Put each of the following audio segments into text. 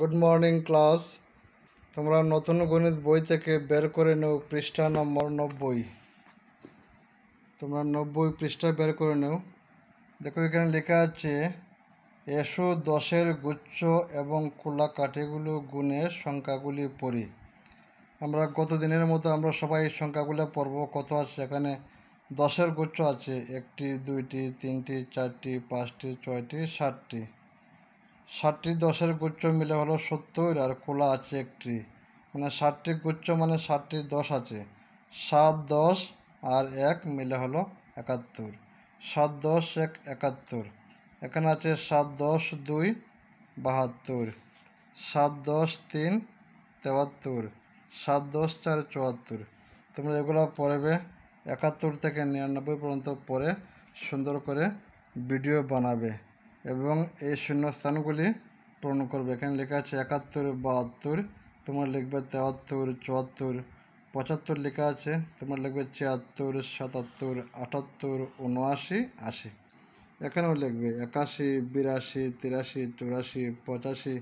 good morning class তোমরা নতুন গণিত বই থেকে বের করে নেও পৃষ্ঠা নম্বর নব্বই তোমরা নব্বই পৃষ্ঠা বের করে নেও দেখো এখানে লেখা আছে এসো দশের গুচ্ছ এবং খোলা কাঠিগুলো গুণের সংখ্যাগুলি পড়ি আমরা গত দিনের মতো আমরা সবাই সংখ্যাগুলো পড়ব কত আছে এখানে দশের গুচ্ছ আছে একটি দুইটি তিনটি চারটি পাঁচটি ছয়টি সাতটি ষাটটি দশের গুচ্ছ মিলে হলো সত্তর আর কোলা আছে একটি মানে ষাটটি গুচ্ছ মানে ষাটটি দশ আছে সাত দশ আর এক মিলে হলো একাত্তর সাত দশ এক একাত্তর এখানে আছে সাত দশ দুই বাহাত্তর সাত দশ তিন তেহাত্তর সাত দশ চার চুয়াত্তর তোমরা এগুলো পড়বে একাত্তর থেকে নিরানব্বই পর্যন্ত পরে সুন্দর করে ভিডিও বানাবে এবং এই শূন্যস্থানগুলি পূরণ করবে এখানে লেখা আছে একাত্তর বাহাত্তর তোমার লিখবে তেয়াত্তর চুয়াত্তর পঁচাত্তর লেখা আছে তোমার লিখবে ছিয়াত্তর সাতাত্তর আটাত্তর উনআশি আশি এখানেও লিখবে একাশি বিরাশি তিরাশি চুরাশি পঁচাশি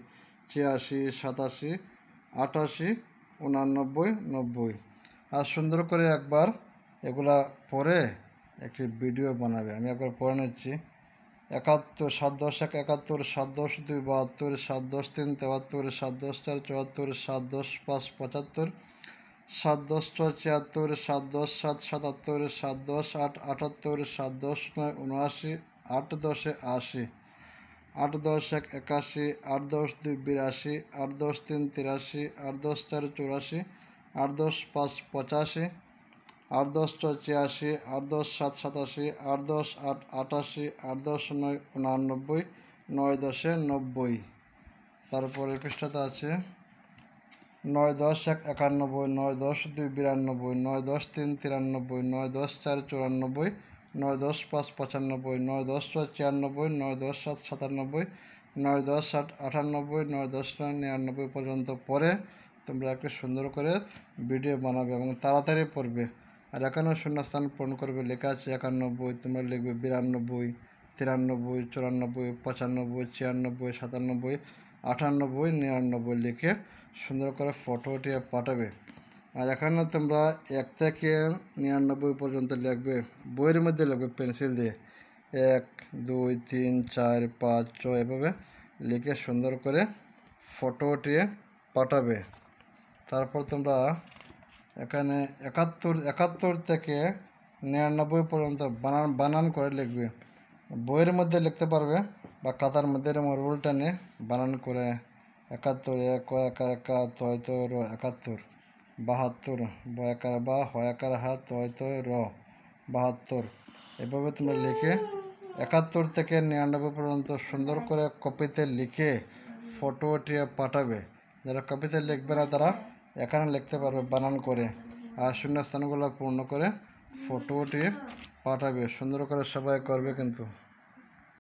ছিয়াশি সাতাশি আটাশি উনানব্বই নব্বই আর সুন্দর করে একবার এগুলা পরে একটি ভিডিও বানাবে আমি একবার পড়ে নিচ্ছি একাত্তর সাত দশ এক একাত্তর সাত দশ দুই বাহাত্তর সাত দশ তিন তেহাত্তর সাত দশ চার চুয়াত্তর সাত দশ পাঁচ পঁচাত্তর সাত দশ ছয় ছিয়াত্তর সাত দশ সাত সাতাত্তর সাত দশ আট আটাত্তর সাত দশ নয় উনআশি আট দশে আশি আট দশ এক একাশি আট দশ দুই বিরাশি আট দশ তিন তিরাশি আট দশ চার চুরাশি আট দশ পাঁচ পঁচাশি আট দশ ছয় ছিয়াশি আট দশ সাত সাতাশি আট দশ আট আটাশি আট দশ নয় উনানব্বই নয় দশে নব্বই তারপরে পৃষ্ঠাতে আছে নয় দশ এক একানব্বই নয় দশ দুই বিরানব্বই নয় দশ তিন তিরানব্বই নয় দশ চার চুরানব্বই নয় দশ পাঁচ পঁচানব্বই নয় দশ ছয় ছিয়ানব্বই নয় দশ সাত সাতানব্বই নয় দশ সাত আটানব্বই নয় দশ নয় নিরানব্বই পর্যন্ত পরে তোমরা একটু সুন্দর করে ভিডিও বানাবে এবং তাড়াতাড়ি পড়বে আর একান্ন শূন্যস্থান পূরণ করবে লেখা আছে একানব্বই তোমরা লিখবে বিরানব্বই তিরানব্বই চুরানব্বই পঁচানব্বই ছিয়ানব্বই সাতানব্বই আটানব্বই নিরানব্বই লিখে সুন্দর করে ফটোটি পাঠাবে আর এখানে তোমরা এক থেকে নিরানব্বই পর্যন্ত লিখবে বইয়ের মধ্যে লিখবে পেন্সিল দিয়ে এক দুই তিন চার পাঁচ ছয় এভাবে লিখে সুন্দর করে ফটোটি পাঠাবে তারপর তোমরা এখানে একাত্তর একাত্তর থেকে নিরানব্বই পর্যন্ত বানান বানান করে লিখবে বইয়ের মধ্যে লিখতে পারবে বা খাতার মধ্যে আমার রুলটা নিয়ে বানান করে একাত্তর এক একার একা তয় তয় র একাত্তর বাহাত্তর বয়াকার বা হয়াকার হা তয় তয় র বাহাত্তর এভাবে তোমরা লিখে একাত্তর থেকে নিরানব্বই পর্যন্ত সুন্দর করে কপিতে লিখে ফটোটি পাঠাবে যারা কপিতে লিখবে না তারা এখানে লিখতে পারবে বানান করে আর শূন্যস্থানগুলো পূর্ণ করে ফটোটি পাঠাবে সুন্দর করে সবাই করবে কিন্তু